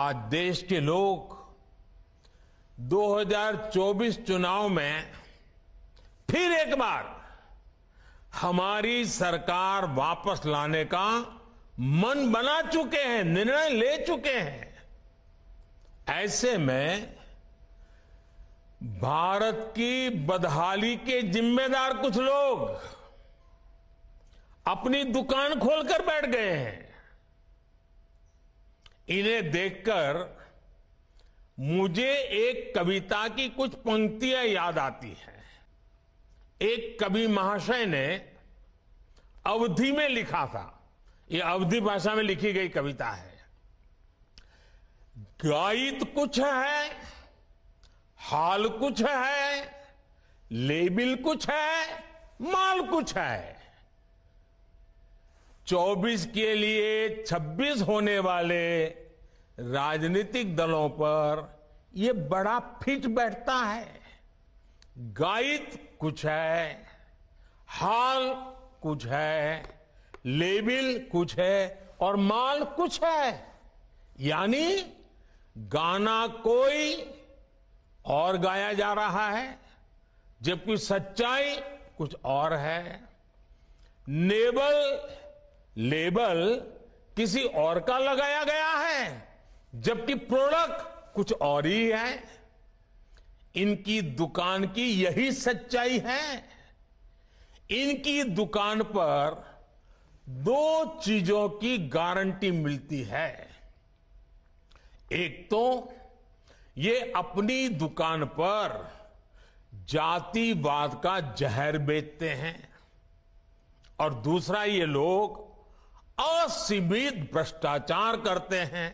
आज देश के लोग 2024 चुनाव में फिर एक बार हमारी सरकार वापस लाने का मन बना चुके हैं निर्णय ले चुके हैं ऐसे में भारत की बदहाली के जिम्मेदार कुछ लोग अपनी दुकान खोलकर बैठ गए हैं इन्हें देखकर मुझे एक कविता की कुछ पंक्तियां याद आती हैं एक कवि महाशय ने अवधि में लिखा था ये अवधि भाषा में लिखी गई कविता है गायित कुछ है हाल कुछ है लेबिल कुछ है माल कुछ है 24 के लिए 26 होने वाले राजनीतिक दलों पर ये बड़ा फिट बैठता है गायित कुछ है हाल कुछ है लेबिल कुछ है और माल कुछ है यानी गाना कोई और गाया जा रहा है जबकि सच्चाई कुछ और है नेबल लेबल किसी और का लगाया गया है जबकि प्रोडक्ट कुछ और ही है इनकी दुकान की यही सच्चाई है इनकी दुकान पर दो चीजों की गारंटी मिलती है एक तो ये अपनी दुकान पर जातिवाद का जहर बेचते हैं और दूसरा ये लोग असीमित भ्रष्टाचार करते हैं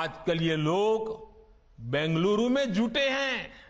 आजकल ये लोग बेंगलुरु में जुटे हैं